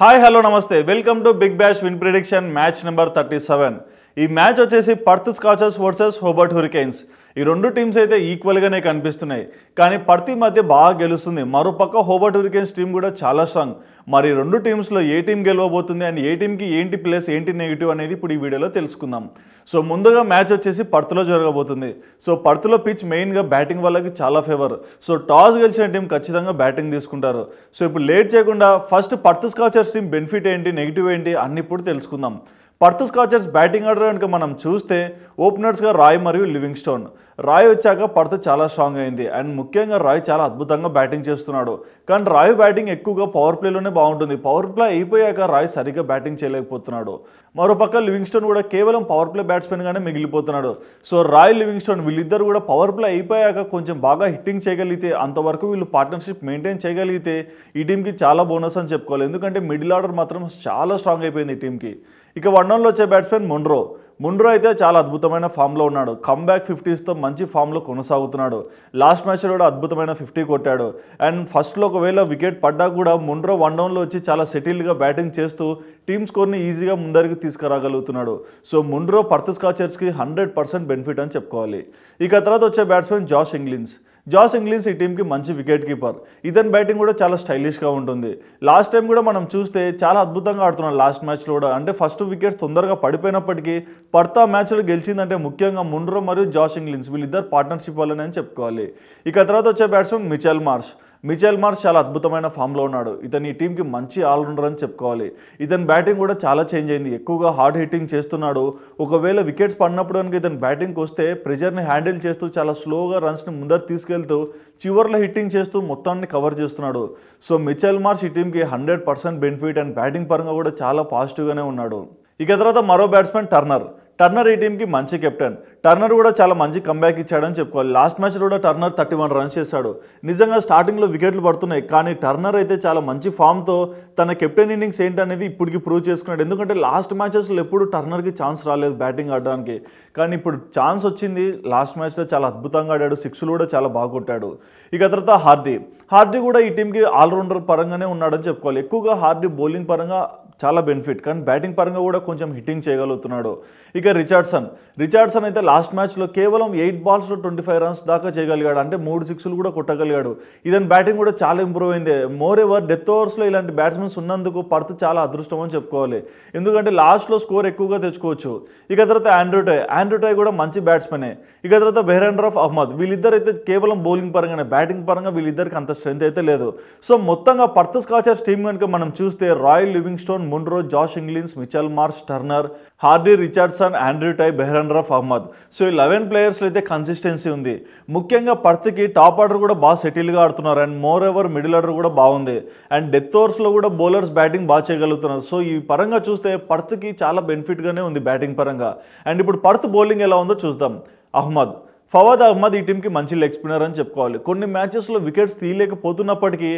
Hi, hello, namaste. Welcome to Big Bash Win Prediction match number 37. ఈ match వచ్చేసి Perth Scorchers versus Hobart Hurricanes ఈ రెండు teams అయితే ఈక్వల్గానే కనిపిస్తున్నాయి కానీ పర్తి మధ్య బాగా గెలుస్తుంది మరోపక్క హోబర్ట్ హురికైన్స్ టీం కూడా చాలా స్ట్రాంగ్ మరి రెండు టీమ్స్లో ఏ టీం గెలవబోతుంది అండ్ ఏ టీంకి ఏంటి ప్లేస్ ఏంటి నెగిటివ్ అనేది ఇప్పుడు ఈ వీడియోలో తెలుసుకుందాం సో ముందుగా మ్యాచ్ వచ్చేసి పర్త్లో జరగబోతుంది సో పర్త్లో పిచ్ మెయిన్గా బ్యాటింగ్ వాళ్ళకి చాలా ఫేవర్ సో టాస్ గెలిచిన టీం ఖచ్చితంగా బ్యాటింగ్ తీసుకుంటారు సో ఇప్పుడు లేట్ చేయకుండా first Perth Scorchers team benefit ఏంటి నెగిటివ్ ఏంటి అన్ని ఇప్పుడు తెలుసుకుందాం పర్త్ స్కాచర్స్ బ్యాటింగ్ ఆర్డర్ కనుక మనం చూస్తే ఓపెనర్స్గా రాయ్ మరియు లివింగ్స్టోన్ రాయ్ వచ్చాక పడత చాలా స్ట్రాంగ్ అయింది అండ్ ముఖ్యంగా రాయ్ చాలా అద్భుతంగా బ్యాటింగ్ చేస్తున్నాడు కానీ రాయ్ బ్యాటింగ్ ఎక్కువగా పవర్ ప్లేలోనే బాగుంటుంది పవర్ ప్లే అయిపోయాక రాయ్ సరిగ్గా బ్యాటింగ్ చేయలేకపోతున్నాడు మరోపక్క లివింగ్స్టోన్ కూడా కేవలం పవర్ ప్లే బ్యాట్స్మెన్గానే మిగిలిపోతున్నాడు సో రాయ్ లివింగ్స్టోన్ వీళ్ళిద్దరు కూడా పవర్ ప్లే అయిపోయాక కొంచెం బాగా హిట్టింగ్ చేయగలిగితే అంతవరకు వీళ్ళు పార్ట్నర్షిప్ మెయింటైన్ చేయగలిగితే ఈ టీంకి చాలా బోనస్ అని చెప్పుకోవాలి ఎందుకంటే మిడిల్ ఆర్డర్ మాత్రం చాలా స్ట్రాంగ్ అయిపోయింది ఈ టీంకి ఇక వన్ డౌన్లో వచ్చే బ్యాట్స్మెన్ మొండ్రో ముండ్రో అయితే చాలా అద్భుతమైన ఫామ్లో ఉన్నాడు కమ్బ్యాక్ ఫిఫ్టీస్తో మంచి ఫామ్లో కొనసాగుతున్నాడు లాస్ట్ మ్యాచ్లో కూడా అద్భుతమైన ఫిఫ్టీ కొట్టాడు అండ్ ఫస్ట్లో ఒకవేళ వికెట్ పడ్డా కూడా ముండ్రో వన్ డౌన్లో వచ్చి చాలా సెటిల్డ్గా బ్యాటింగ్ చేస్తూ టీమ్ స్కోర్ని ఈజీగా ముందరికి తీసుకురాగలుగుతున్నాడు సో ముండ్రో పర్త్ స్కాచర్స్కి హండ్రెడ్ పర్సెంట్ బెనిఫిట్ అని చెప్పుకోవాలి ఇక తర్వాత వచ్చే batsmen Josh Inglis Josh Inglis ఈ టీంకి మంచి వికెట్ కీపర్ ఇతని బ్యాటింగ్ కూడా చాలా స్టైలిష్గా ఉంటుంది లాస్ట్ టైం కూడా మనం చూస్తే చాలా అద్భుతంగా ఆడుతున్నాడు లాస్ట్ మ్యాచ్లో కూడా అంటే ఫస్ట్ వికెట్స్ తొందరగా పడిపోయినప్పటికీ పర్తా మ్యాచ్లో గెలిచిందంటే ముఖ్యంగా ముండ్రో మరియు జాస్ ఇంగ్లీన్స్ వీళ్ళిద్దరు పార్ట్నర్షిప్ వల్లనే అని చెప్పుకోవాలి ఇక తర్వాత వచ్చే batsmen Mitchell Marsh Mitchell Marsh చాలా అద్భుతమైన ఫామ్లో ఉన్నాడు ఇతని ఈ టీంకి మంచి ఆల్రౌండర్ అని చెప్పుకోవాలి ఇతని బ్యాటింగ్ కూడా చాలా చేంజ్ అయింది ఎక్కువగా హార్డ్ హిట్టింగ్ చేస్తున్నాడు ఒకవేళ వికెట్స్ పడినప్పుడు కనుక ఇతని బ్యాటింగ్కి వస్తే ప్రెజర్ని హ్యాండిల్ చేస్తూ చాలా స్లోగా రన్స్ని ముందర తీసుకెళ్తూ చివర్లో హిట్టింగ్ చేస్తూ మొత్తాన్ని కవర్ చేస్తున్నాడు సో మిచెల్ మార్చ్ ఈ టీంకి hundred percent benefit and batting పరంగా కూడా చాలా పాజిటివ్గానే ఉన్నాడు ఇక తర్వాత మరో బ్యాట్స్మెన్ టర్నర్ టర్నర్ ఈ టీంకి మంచి కెప్టెన్ టర్నర్ కూడా చాలా మంచి కంబ్యాక్ ఇచ్చాడని చెప్పుకోవాలి లాస్ట్ మ్యాచ్ కూడా టర్నర్ థర్టీ వన్ రన్స్ చేశాడు నిజంగా స్టార్టింగ్లో వికెట్లు పడుతున్నాయి కానీ టర్నర్ అయితే చాలా మంచి ఫామ్తో తన కెప్టెన్ ఇన్నింగ్స్ ఏంటనేది ఇప్పటికి ప్రూవ్ చేసుకున్నాడు ఎందుకంటే లాస్ట్ మ్యాచెస్లో ఎప్పుడు టర్నర్కి ఛాన్స్ రాలేదు బ్యాటింగ్ ఆడడానికి కానీ ఇప్పుడు ఛాన్స్ వచ్చింది లాస్ట్ మ్యాచ్లో చాలా అద్భుతంగా ఆడాడు సిక్స్లు కూడా చాలా బాగా కొట్టాడు ఇక తర్వాత హార్డీ హార్డీ కూడా ఈ టీంకి ఆల్రౌండర్ పరంగానే ఉన్నాడని చెప్పుకోవాలి ఎక్కువగా హార్డీ బౌలింగ్ పరంగా చాలా బెనిఫిట్ కానీ బ్యాటింగ్ పరంగా కూడా కొంచెం హిట్టింగ్ చేయగలుగుతున్నాడు ఇక రిచార్డ్సన్ రిచార్డ్సన్ అయితే లాస్ట్ మ్యాచ్లో కేవలం ఎయిట్ బాల్స్లో ట్వంటీ ఫైవ్ రన్స్ దాకా చేయగలిగాడు అంటే మూడు సిక్స్లు కూడా కొట్టగలిగాడు ఇదని బ్యాటింగ్ కూడా చాలా ఇంప్రూవ్ అయింది మోర్ ఎవర్ డెత్ ఓవర్స్లో ఇలాంటి బ్యాట్స్మెన్స్ ఉన్నందుకు పర్త్ చాలా అదృష్టం అని చెప్పుకోవాలి ఎందుకంటే లాస్ట్లో స్కోర్ ఎక్కువగా తెచ్చుకోవచ్చు ఇక తర్వాత ఆండ్రూటాయ్ ఆండ్రూటాయ్ కూడా మంచి బ్యాట్స్మెనే ఇక తర్వాత ఆఫ్ అహ్మద్ వీళ్ళిద్దరు అయితే కేవలం బౌలింగ్ పరంగానే బ్యాటింగ్ పరంగా వీళ్ళిద్దరికి అంత స్ట్రెంత్ అయితే లేదు సో మొత్తంగా పర్త్ స్కాచర్స్ టీమ్ కనుక మనం చూస్తే Roy Livingstone Munro Josh Inglis Mitchell Marsh Turner Hardie Richardson Andrew Tye Behrendorff Ahmed so ఈ లెవెన్ ప్లేయర్స్లో అయితే కన్సిస్టెన్సీ ఉంది ముఖ్యంగా పర్త్కి టాప్ ఆర్డర్ కూడా బాగా సెటిల్గా ఆడుతున్నారు and moreover middle order కూడా బాగుంది అండ్ డెత్ ఓవర్స్లో కూడా బౌలర్స్ బ్యాటింగ్ బాగా చేయగలుగుతున్నారు సో ఈ పరంగా చూస్తే పర్త్కి చాలా బెనిఫిట్గానే ఉంది బ్యాటింగ్ పరంగా అండ్ ఇప్పుడు పర్త్ బౌలింగ్ ఎలా ఉందో చూద్దాం అహ్మద్ ఫవాద్ అహ్మద్ ఈ టీంకి మంచి లెగ్ స్పిన్నర్ అని చెప్పుకోవాలి కొన్ని మ్యాచెస్లో వికెట్స్ తీయలేకపోతున్నప్పటికీ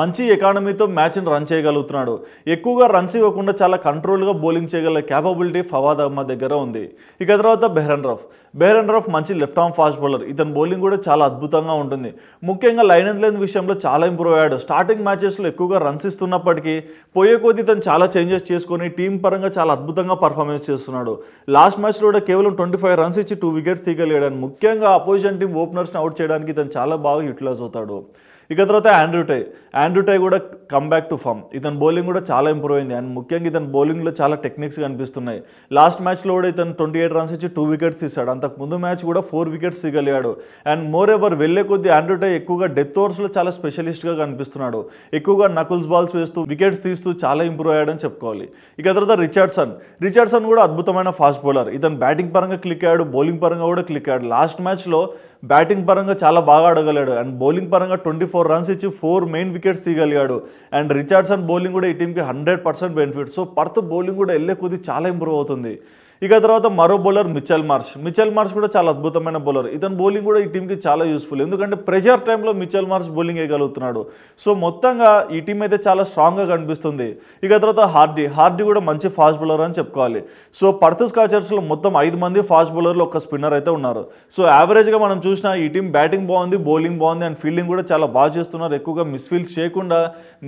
మంచి ఎకానమీతో మ్యాచ్ని రన్ చేయగలుగుతున్నాడు ఎక్కువగా రన్స్ ఇవ్వకుండా చాలా కంట్రోల్గా బౌలింగ్ చేయగల క్యాపబిలిటీ ఫవాద్ అహ్మద్ దగ్గర ఉంది ఇక తర్వాత బెహ్రన్ రఫ్ బేరెండర్ ఆఫ్ మంచి లెఫ్ట్ ఆర్మ్ ఫాస్ట్ బౌలర్ ఇతని బౌలింగ్ కూడా చాలా అద్భుతంగా ఉంటుంది ముఖ్యంగా లైన్ అండ్ లెంత్ విషయంలో చాలా ఇంప్రూవ్ అయ్యాడు స్టార్టింగ్ మ్యాచెస్లో ఎక్కువగా రన్స్ ఇస్తున్నప్పటికీ పోయే కొద్ది ఇతను చాలా చేంజెస్ చేసుకొని టీం పరంగా చాలా అద్భుతంగా పర్ఫార్మెన్స్ చేస్తున్నాడు లాస్ట్ మ్యాచ్లో కూడా కేవలం ట్వంటీ ఫైవ్ రన్స్ ఇచ్చి టూ వికెట్స్ తీగలిగాడు ముఖ్యంగా అపోజిషన్ టీం ఓపెనర్స్ని అవుట్ చేయడానికి ఇతను చాలా బాగా యూటిలైజ్ అవుతాడు ఇక తర్వాత ఆండ్రూటై టై కూడా కమ్ బ్యాక్ టు ఫామ్ ఇతని బౌలింగ్ కూడా చాలా ఇంప్రూవ్ అయింది అండ్ ముఖ్యంగా ఇతని బౌలింగ్లో చాలా టెక్నిక్స్ కనిపిస్తున్నాయి లాస్ట్ మ్యాచ్లో కూడా ఇతను ట్వంటీ ఎయిట్ రన్స్ ఇచ్చి టూ వికెట్స్ తీశాడు అంతకు ముందు మ్యాచ్ కూడా ఫోర్ వికెట్స్ తీగలిగాడు అండ్ మోర్ ఎవర్ వెళ్ళే కొద్దీ టై ఎక్కువగా డెత్ ఓవర్స్లో చాలా స్పెషలిస్ట్గా కనిపిస్తున్నాడు ఎక్కువగా నకుల్స్ బాల్స్ వేస్తూ వికెట్స్ తీస్తూ చాలా ఇంప్రూవ్ అయ్యాడని చెప్పుకోవాలి ఇక తర్వాత రిచర్డ్సన్ రిచర్డ్సన్ కూడా అద్భుతమైన ఫాస్ట్ బౌలర్ ఇతను బ్యాటింగ్ పరంగా క్లిక్ అయ్యాడు బౌలింగ్ పరంగా కూడా క్లిక్ అయ్యాడు లాస్ట్ మ్యాచ్లో బ్యాటింగ్ పరంగా చాలా బాగా ఆడగలిగాడు అండ్ బౌలింగ్ పరంగా ట్వంటీ ఫోర్ రన్స్ ఇచ్చి ఫోర్ మెయిన్ వికెట్స్ తీయగలిగాడు అండ్ రిచార్డ్సన్ బౌలింగ్ కూడా ఈ టీంకి hundred percent benefit so Perth bowling కూడా వెళ్ళే కొద్ది చాలా ఇంప్రూవ్ అవుతుంది ఇక తర్వాత మరో bowler Mitchell Marsh Mitchell Marsh కూడా చాలా అద్భుతమైన బౌలర్ ఇతని బౌలింగ్ కూడా ఈ టీంకి చాలా యూస్ఫుల్ ఎందుకంటే ప్రెషర్ టైంలో మిచల్ మార్చ్ బౌలింగ్ వేయగలుగుతున్నాడు సో మొత్తంగా ఈ టీం అయితే చాలా స్ట్రాంగ్గా కనిపిస్తుంది ఇక తర్వాత హార్డీ హార్డీ కూడా మంచి ఫాస్ట్ బౌలర్ అని చెప్పుకోవాలి సో పర్త్ స్కాచర్స్లో మొత్తం ఐదు మంది ఫాస్ట్ బౌలర్లు ఒక స్పిన్నర్ అయితే ఉన్నారు సో యావరేజ్గా మనం చూసినా ఈ టీం బ్యాటింగ్ బాగుంది బౌలింగ్ బాగుంది అండ్ ఫీల్డింగ్ కూడా చాలా బాగా చేస్తున్నారు ఎక్కువగా మిస్ఫీల్డ్స్ చేయకుండా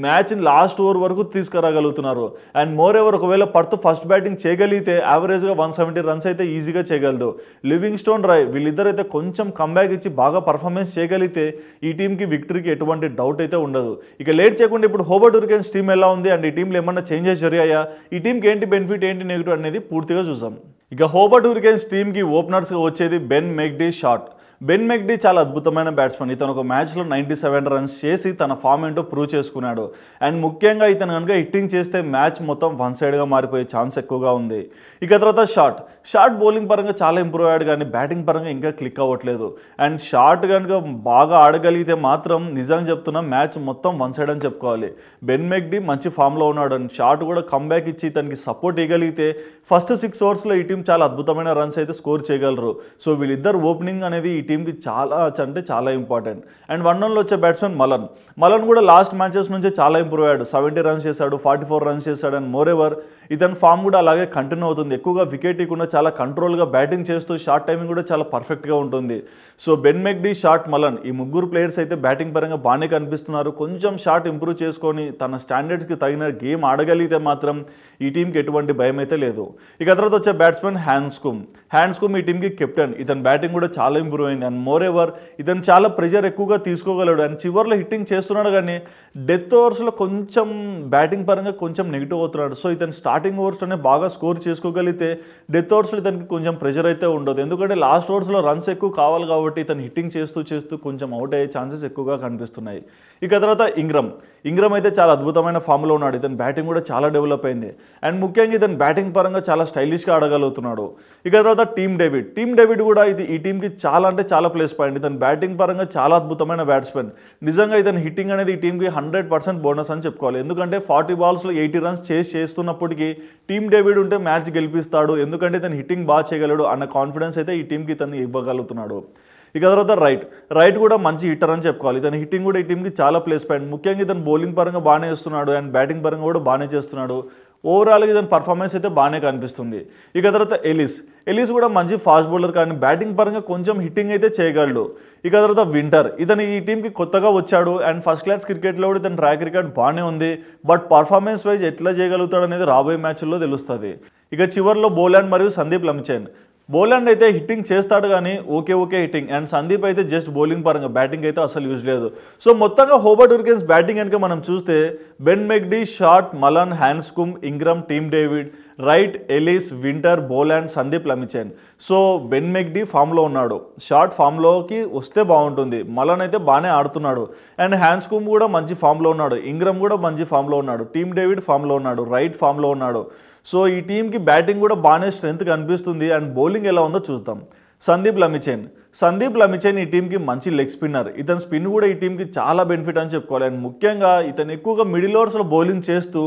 మ్యాచ్ని లాస్ట్ ఓవర్ వరకు తీసుకురాగలుగుతున్నారు అండ్ మోర్ ఎవర్ ఒకవేళ పర్త్ ఫస్ట్ బ్యాటింగ్ చేయగలిగితే యావరేజ్గా వన్ సెవెంటీ రన్స్ అయితే ఈజీగా చేయగలదు లివింగ్ స్టోన్ రాయ్ వీళ్ళిద్దరు అయితే కొంచెం కంబ్యాక్ ఇచ్చి బాగా పర్ఫార్మెన్స్ చేయగలిగితే ఈ టీంకి విక్టరీకి ఎటువంటి డౌట్ అయితే ఉండదు ఇక లేట్ చేయకుండా ఇప్పుడు హోబర్ట్ హురికెన్స్ టీం ఎలా ఉంది అండ్ ఈ టీంలో ఏమన్నా చేంజెస్ జరిగాయా ఈ టీంకి ఏంటి బెనిఫిట్ ఏంటి నెగిటివ్ అనేది పూర్తిగా చూసాం ఇక హోబర్ట్ హురికెన్స్ టీంకి ఓపెనర్స్గా వచ్చేది Ben McDermott Short Ben McDermott చాలా అద్భుతమైన బ్యాట్స్మెన్ ఇతను ఒక మ్యాచ్లో నైంటీ సెవెన్ రన్స్ చేసి తన ఫామ్ ఏంటో ప్రూవ్ చేసుకున్నాడు అండ్ ముఖ్యంగా ఇతను కనుక హిట్టింగ్ చేస్తే మ్యాచ్ మొత్తం వన్ సైడ్గా మారిపోయే ఛాన్స్ ఎక్కువగా ఉంది ఇక తర్వాత షార్ట్ షార్ట్ బౌలింగ్ పరంగా చాలా ఇంప్రూవ్ అయ్యాడు కానీ బ్యాటింగ్ పరంగా ఇంకా క్లిక్ అవ్వట్లేదు అండ్ షార్ట్ కనుక బాగా ఆడగలిగితే మాత్రం నిజం చెప్తున్నా మ్యాచ్ మొత్తం వన్ సైడ్ అని చెప్పుకోవాలి బెన్ మెక్డీ మంచి ఫామ్లో ఉన్నాడు అండ్ షార్ట్ కూడా కంబ్యాక్ ఇచ్చి తనకి సపోర్ట్ ఇవ్వగలిగితే ఫస్ట్ సిక్స్ ఓవర్స్లో ఈ టీం చాలా అద్భుతమైన రన్స్ అయితే స్కోర్ చేయగలరు సో వీళ్ళిద్దరు ఓపెనింగ్ అనేది ఈ టీంకి చాలా అంటే చాలా ఇంపార్టెంట్ అండ్ వన్ వన్లో వచ్చే బ్యాట్స్మెన్ మలన్ మలన్ కూడా లాస్ట్ మ్యాచెస్ నుంచి చాలా ఇంప్రూవ్ అయ్యాడు సెవెంటీ రన్స్ చేశాడు ఫార్టీ ఫోర్ రన్స్ చేశాడు అండ్ మోర్ ఎవర్ ఇతని ఫామ్ కూడా అలాగే కంటిన్యూ అవుతుంది ఎక్కువగా వికెట్ ఇవ్వకుండా చాలా కంట్రోల్గా బ్యాటింగ్ చేస్తూ షార్ట్ టైమింగ్ కూడా చాలా పర్ఫెక్ట్గా ఉంటుంది so Ben McDermott Short Malan ఈ ముగ్గురు ప్లేయర్స్ అయితే బ్యాటింగ్ పరంగా బాగానే కనిపిస్తున్నారు కొంచెం షార్ట్ ఇంప్రూవ్ చేసుకొని తన స్టాండర్డ్స్కి తగిన గేమ్ ఆడగలిగితే మాత్రం ఈ టీంకి ఎటువంటి భయం అయితే లేదు ఇక తర్వాత వచ్చే బ్యాట్స్మెన్ హ్యాండ్స్కుమ్ హ్యాండ్స్కుమ్ ఈ టీంకి కెప్టెన్ ఇతని బ్యాటింగ్ కూడా చాలా ఇంప్రూవ్ అయింది అయిపోయింది అండ్ మోర్ ఎవర్ ఇతను చాలా ప్రెషర్ ఎక్కువగా తీసుకోగలడు అండ్ చివరిలో హిట్టింగ్ చేస్తున్నాడు కానీ డెత్ ఓవర్స్లో కొంచెం బ్యాటింగ్ పరంగా కొంచెం నెగిటివ్ అవుతున్నాడు సో ఇతను స్టార్టింగ్ ఓవర్స్లోనే బాగా స్కోర్ చేసుకోగలిగితే డెత్ ఓవర్స్లో ఇతనికి కొంచెం ప్రెషర్ అయితే ఉండదు ఎందుకంటే లాస్ట్ ఓవర్స్లో రన్స్ ఎక్కువ కావాలి కాబట్టి ఇతను హిట్టింగ్ చేస్తూ చేస్తూ కొంచెం అవుట్ అయ్యే ఛాన్సెస్ ఎక్కువగా కనిపిస్తున్నాయి ఇక తర్వాత ఇంగ్రమ్ ఇంగ్రమ్ అయితే చాలా అద్భుతమైన ఫామ్లో ఉన్నాడు ఇతని బ్యాటింగ్ కూడా చాలా డెవలప్ అయింది అండ్ ముఖ్యంగా ఇతను బ్యాటింగ్ పరంగా చాలా స్టైలిష్గా ఆడగలుగుతున్నాడు ఇక తర్వాత టీమ్ డేవిడ్ టీమ్ డేవిడ్ కూడా ఇది ఈ టీంకి చాలా అంటే చాలా ప్లేస్ పాయింట్ ఇతను బ్యాటింగ్ పరంగా చాలా అద్భుతమైన బ్యాట్స్మెన్ నిజంగా ఇతను హిట్టింగ్ అనేది ఈ టీంకి హండ్రెడ్ పర్సెంట్ బోనస్ అని చెప్పుకోవాలి ఎందుకంటే ఫార్టీ బాల్స్లో ఎయిటీ రన్స్ చేసి చేస్తున్నప్పటికీ టీమ్ డేవిడ్ ఉంటే మ్యాచ్ గెలిపిస్తాడు ఎందుకంటే ఇతను హిట్టింగ్ బాగా చేయగలడు అన్న కాన్ఫిడెన్స్ అయితే ఈ టీంకి ఇతను ఇవ్వగలుగుతున్నాడు ఇక తర్వాత రైట్ రైట్ కూడా మంచి హిట్టర్ అని చెప్పుకోవాలి ఇతని హిట్టింగ్ కూడా ఈ టీంకి చాలా ప్లేస్ పాయింట్ ముఖ్యంగా ఇతను బౌలింగ్ పరంగా బాగానే చేస్తున్నాడు అండ్ బ్యాటింగ్ పరంగా కూడా బాగానే చేస్తున్నాడు ఓవరాల్గా ఇతని పర్ఫార్మెన్స్ అయితే బాగానే కనిపిస్తుంది ఇక తర్వాత ఎలిస్ ఎలీస్ కూడా మంచి ఫాస్ట్ బౌలర్ కానీ బ్యాటింగ్ పరంగా కొంచెం హిట్టింగ్ అయితే చేయగలడు ఇక తర్వాత వింటర్ ఇతను ఈ టీంకి కొత్తగా వచ్చాడు అండ్ ఫస్ట్ క్లాస్ క్రికెట్లో కూడా ఇతని ట్రాక్ రికార్డ్ బాగానే ఉంది బట్ పర్ఫార్మెన్స్ వైజ్ ఎట్లా చేయగలుగుతాడు అనేది రాబోయే మ్యాచ్ల్లో తెలుస్తుంది ఇక చివరిలో బోలాండ్ మరియు సందీప్ లంచెన్ బౌలాండ్ అయితే హిట్టింగ్ చేస్తాడు కానీ okay okay hitting and Sandeep అయితే జస్ట్ బౌలింగ్ పరంగా బ్యాటింగ్ అయితే అసలు యూజ్ లేదు సో మొత్తంగా హోబర్ట్ ఉర్గెన్స్ బ్యాటింగ్ కనుక మనం చూస్తే Ben McDermott Short Malan Handscomb Ingram Tim David Wright Ellis Winter బోల్ and Sandeep Lamichhane so Ben McDermott ఫామ్లో ఉన్నాడు షార్ట్ ఫామ్లోకి వస్తే బాగుంటుంది మలన్ అయితే బాగానే ఆడుతున్నాడు అండ్ కుమ్ కూడా మంచి ఫామ్లో ఉన్నాడు ఇంగ్రమ్ కూడా మంచి ఫామ్లో ఉన్నాడు టీమ్ డేవిడ్ ఫామ్లో ఉన్నాడు రైట్ ఫామ్లో ఉన్నాడు సో ఈ టీంకి బ్యాటింగ్ కూడా బాగానే స్ట్రెంత్ కనిపిస్తుంది అండ్ బౌలింగ్ ఎలా ఉందో చూద్దాం సందీప్ లమిచెన్ సందీప్ లమిచేన్ ఈ టీంకి మంచి లెగ్ స్పిన్నర్ ఇతని స్పిన్ కూడా ఈ టీంకి చాలా బెనిఫిట్ అని చెప్పుకోవాలి అండ్ ముఖ్యంగా ఇతను ఎక్కువగా మిడిల్ ఓవర్స్లో బౌలింగ్ చేస్తూ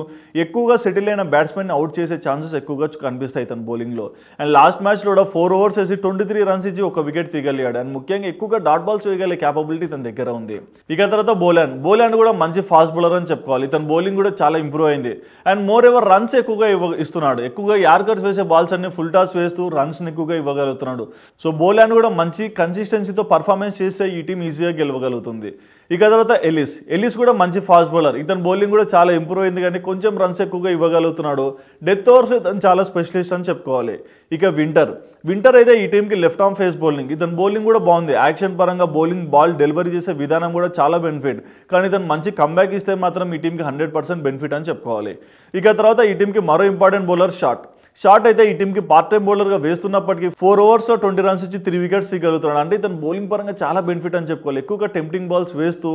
ఎక్కువగా సెటిల్ అయిన బ్యాట్స్మెన్ అవుట్ చేసే ఛాన్సెస్ ఎక్కువగా కనిపిస్తాయి ఇతను బౌలింగ్లో అండ్ లాస్ట్ మ్యాచ్లో కూడా ఫోర్ ఓవర్స్ వేసి ట్వంటీ త్రీ రన్స్ ఇచ్చి ఒక వికెట్ తీగలిగాడు అండ్ ముఖ్యంగా ఎక్కువగా డాట్ బాల్స్ వేయగలిగే క్యాపబిలిటీ ఇతని దగ్గర ఉంది ఇక తర్వాత బోలాండ్ బోలాండ్ కూడా మంచి ఫాస్ట్ బౌలర్ అని చెప్పుకోవాలి ఇతను బౌలింగ్ కూడా చాలా ఇంప్రూవ్ అయింది అండ్ మోర్ ఎవర్ రన్స్ ఎక్కువగా ఇవ్వ ఇస్తున్నాడు ఎక్కువగా యార్కర్స్ వేసే బాల్స్ అన్ని ఫుల్ టాస్ వేస్తూ రన్స్ని ఎక్కువగా ఇవ్వగలుగుతున్నాడు సో బోలాండ్ కూడా మంచి కన్సిస్టెన్సీతో పర్ఫార్మెన్స్ చేస్తే ఈ టీం ఈజీగా గెలవగలుగుతుంది ఇక తర్వాత ఎలిస్ ఎలిస్ కూడా మంచి ఫాస్ట్ బౌలర్ ఇతను బౌలింగ్ కూడా చాలా ఇంప్రూవ్ అయింది కానీ కొంచెం రన్స్ ఎక్కువగా ఇవ్వగలుగుతున్నాడు డెత్ ఓవర్స్ ఇతను చాలా స్పెషలిస్ట్ అని చెప్పుకోవాలి ఇక వింటర్ వింటర్ అయితే ఈ టీంకి లెఫ్ట్ ఆర్మ్ ఫేస్ బౌలింగ్ ఇతను బౌలింగ్ కూడా బాగుంది యాక్షన్ పరంగా బౌలింగ్ బాల్ డెలివరీ చేసే విధానం కూడా చాలా బెనిఫిట్ కానీ ఇతను మంచి కంబ్యాక్ ఇస్తే మాత్రం ఈ టీంకి హండ్రెడ్ పర్సెంట్ బెనిఫిట్ అని చెప్పుకోవాలి ఇక తర్వాత ఈ టీంకి మరో ఇంపార్టెంట్ బౌలర్ షార్ట్ షార్ట్ అయితే ఈ టీమ్కి పార్ట్ టైం బౌలర్గా వేస్తున్నప్పటికీ ఫోర్ ఓవర్స్లో ట్వంటీ రన్స్ ఇచ్చి త్రీ వికెట్స్ ఇవ్వగలుగుతున్నాడు అంటే ఇతను బౌలింగ్ పరంగా చాలా బెనిఫిట్ అని చెప్పుకోవాలి ఎక్కువగా టెంప్టింగ్ బాల్స్ వేస్తూ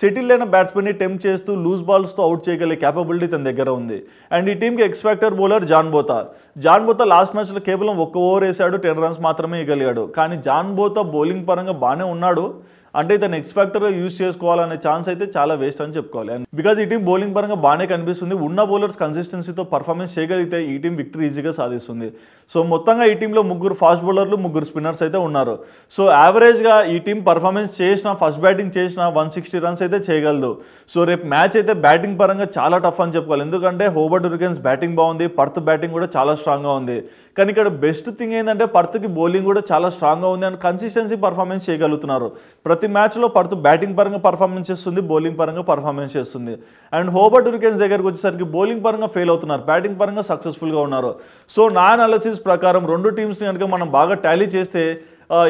సెటిల్ అయిన బ్యాట్స్మెన్ని టెంప్ చేస్తూ లూజ్ బాల్స్తో అవుట్ చేయగలిగే క్యాపబిలిటీ తన దగ్గర ఉంది అండ్ ఈ టీమ్కి expected bowler John Botha John Botha last మ్యాచ్లో కేవలం ఒక్క ఓవర్ వేసాడు టెన్ రన్స్ మాత్రమే ఇవ్వగలిగాడు కానీ జాన్ బోతా బౌలింగ్ పరంగా బాగానే ఉన్నాడు అంటే ఇతను ఎక్స్పెక్టర్ యూజ్ చేసుకోవాలనే ఛాన్స్ అయితే చాలా వేస్ట్ అని చెప్పుకోవాలి అండ్ బికాజ్ ఈ టీం బౌలింగ్ పరంగా బాగానే కనిపిస్తుంది ఉన్న బౌలర్స్ కన్సిస్టెన్సీతో పర్ఫార్మెన్స్ చేయగలిగితే ఈ టీం విక్టరీ ఈజీగా సాధిస్తుంది సో మొత్తంగా ఈ టీంలో ముగ్గురు ఫాస్ట్ బౌలర్లు ముగ్గురు స్పిన్నర్స్ అయితే ఉన్నారు సో యావరేజ్గా ఈ టీం పర్ఫార్మెన్స్ చేసిన ఫస్ట్ బ్యాటింగ్ చేసిన వన్ సిక్స్టీ రన్స్ అయితే చేయగలదు సో రేపు మ్యాచ్ అయితే బ్యాటింగ్ పరంగా చాలా టఫ్ అని చెప్పుకోవాలి ఎందుకంటే హోబర్ట్ రికెన్స్ బ్యాటింగ్ బాగుంది పర్త్ బ్యాటింగ్ కూడా చాలా స్ట్రాంగ్ స్ట్రాంగ్గా ఉంది కానీ ఇక్కడ బెస్ట్ థింగ్ ఏంటంటే పర్త్కి బౌలింగ్ కూడా చాలా స్ట్రాంగ్గా ఉంది అండ్ కన్సిస్టెన్సీ పర్ఫార్మెన్స్ చేయగలుగుతున్నారు ప్రతి మ్యాచ్లో పర్త్ బ్యాటింగ్ పరంగా పర్ఫార్మెన్స్ చేస్తుంది బౌలింగ్ పరంగా పర్ఫార్మెన్స్ చేస్తుంది అండ్ హోబర్ట్ హురికెన్స్ దగ్గరికి వచ్చేసరికి బౌలింగ్ పరంగా ఫెయిల్ అవుతున్నారు బ్యాటింగ్ పరంగా సక్సెస్ఫుల్గా ఉన్నారు సో నా అనాలసిస్ ప్రకారం రెండు టీమ్స్ని కనుక మనం బాగా టాలీ చేస్తే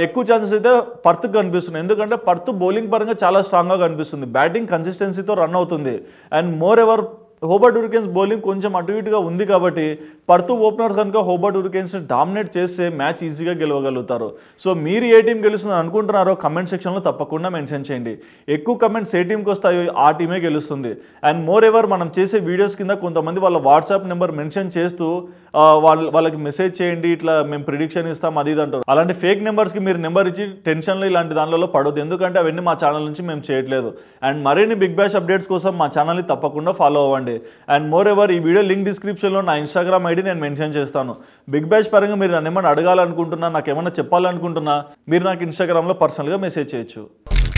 ఎక్కువ ఛాన్సెస్ అయితే పర్త్కి కనిపిస్తున్నాయి ఎందుకంటే పర్త్ బౌలింగ్ పరంగా చాలా స్ట్రాంగ్గా కనిపిస్తుంది బ్యాటింగ్ కన్సిస్టెన్సీతో రన్ అవుతుంది and moreover Hobart Hurricanes bowling కొంచెం అటు ఇటుగా ఉంది కాబట్టి పర్తు ఓపెనర్స్ కనుక హోబర్ట్ హురికేన్స్ని డామినేట్ చేస్తే మ్యాచ్ ఈజీగా గెలవగలుగుతారు సో మీరు ఏ టీం గెలుస్తుంది అనుకుంటున్నారో కమెంట్ సెక్షన్లో తప్పకుండా మెన్షన్ చేయండి ఎక్కువ కమెంట్స్ ఏ టీంకి వస్తాయో ఆ టీమే గెలుస్తుంది అండ్ మోర్ ఎవర్ మనం చేసే వీడియోస్ కింద కొంతమంది వాళ్ళ వాట్సాప్ నెంబర్ మెన్షన్ చేస్తూ వాళ్ళ వాళ్ళకి మెసేజ్ చేయండి ఇట్లా మేము ప్రిడిక్షన్ ఇస్తాం అది ఇది అంటారు అలాంటి ఫేక్ నెంబర్స్కి మీరు నెంబర్ ఇచ్చి టెన్షన్లు ఇలాంటి దానిలో పడవద్దు ఎందుకంటే అవన్నీ మా ఛానల్ నుంచి మేము చేయట్లేదు అండ్ మరిన్ని బిగ్ బ్యాష్ అప్డేట్స్ కోసం మా ఛానల్ని తప్పకుండా ఫాలో అవ్వండి అండ్ మోర్ ఎవర్ ఈ వీడియో లింక్ డిస్క్రిప్షన్లో నా ఇన్స్టాగ్రామ్ ఐడి నేను మెన్షన్ చేస్తాను బిగ్ బ్యాష్ పరంగా మీరు నన్ను ఏమైనా అడగాలనుకుంటున్నా నాకు ఏమైనా చెప్పాలనుకుంటున్నా మీరు నాకు ఇన్స్టాగ్రామ్లో పర్సనల్గా మెసేజ్ చేయొచ్చు